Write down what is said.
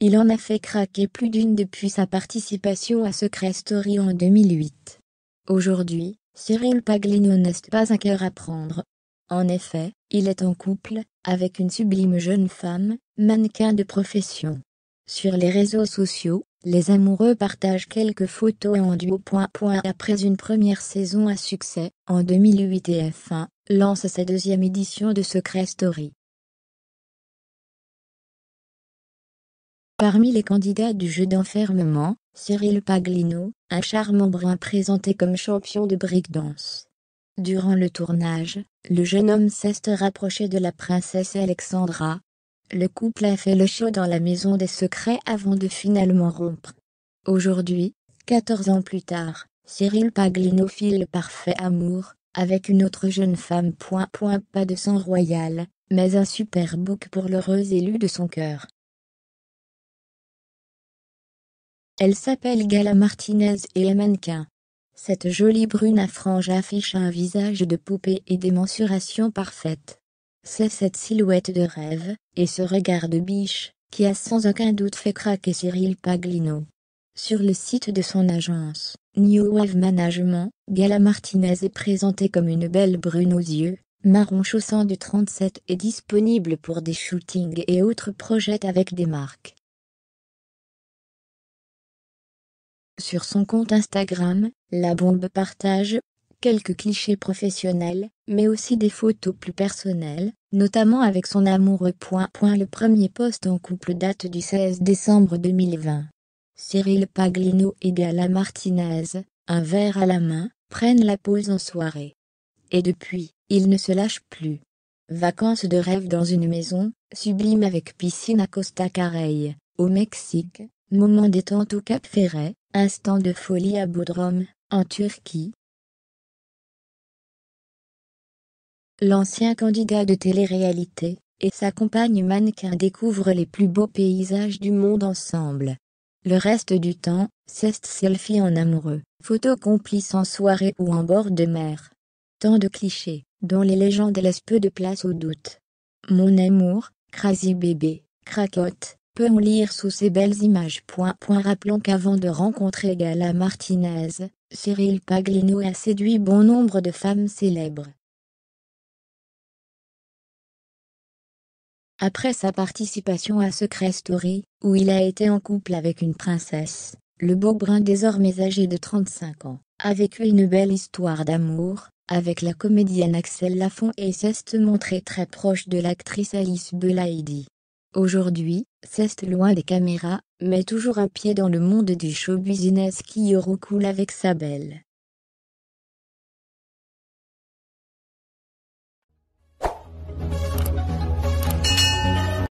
Il en a fait craquer plus d'une depuis sa participation à Secret Story en 2008. Aujourd'hui, Cyril Paglino n'est pas un cœur à prendre. En effet, il est en couple, avec une sublime jeune femme, mannequin de profession. Sur les réseaux sociaux, les amoureux partagent quelques photos en duo. Après une première saison à succès, en 2008 et F1, lance sa deuxième édition de Secret Story. Parmi les candidats du jeu d'enfermement, Cyril Paglino, un charmant brun présenté comme champion de breakdance. Durant le tournage, le jeune homme s'est rapproché de la princesse Alexandra. Le couple a fait le show dans la maison des secrets avant de finalement rompre. Aujourd'hui, 14 ans plus tard, Cyril Paglino file le parfait amour, avec une autre jeune femme. Point, point, pas de sang royal, mais un super bouc pour l'heureuse élue de son cœur. Elle s'appelle Gala Martinez et est mannequin. Cette jolie brune à franges affiche un visage de poupée et des mensurations parfaites. C'est cette silhouette de rêve, et ce regard de biche, qui a sans aucun doute fait craquer Cyril Paglino. Sur le site de son agence, New Wave Management, Gala Martinez est présentée comme une belle brune aux yeux, marron chaussant du 37 et disponible pour des shootings et autres projets avec des marques. Sur son compte Instagram, la bombe partage quelques clichés professionnels, mais aussi des photos plus personnelles, notamment avec son amoureux. le premier poste en couple date du 16 décembre 2020. Cyril Paglino et Gala Martinez, un verre à la main, prennent la pause en soirée. Et depuis, ils ne se lâchent plus. Vacances de rêve dans une maison, sublime avec piscine à Costa Carey, au Mexique, moment détente au Cap Ferret, Instant de folie à Bodrum, en Turquie. L'ancien candidat de télé-réalité et sa compagne mannequin découvrent les plus beaux paysages du monde ensemble. Le reste du temps, c'est selfie en amoureux, photo complice en soirée ou en bord de mer. Tant de clichés, dont les légendes laissent peu de place au doute. Mon amour, crazy bébé, cracotte peut en lire sous ces belles images. rappelons qu'avant de rencontrer Gala Martinez, Cyril Paglino a séduit bon nombre de femmes célèbres. Après sa participation à Secret Story, où il a été en couple avec une princesse, le beau brun désormais âgé de 35 ans, a vécu une belle histoire d'amour, avec la comédienne Axel Lafont et s'est montré très proche de l'actrice Alice Belaïdi. Aujourd'hui, c'est loin des caméras, mais toujours un pied dans le monde du show-business qui y recoule avec sa belle.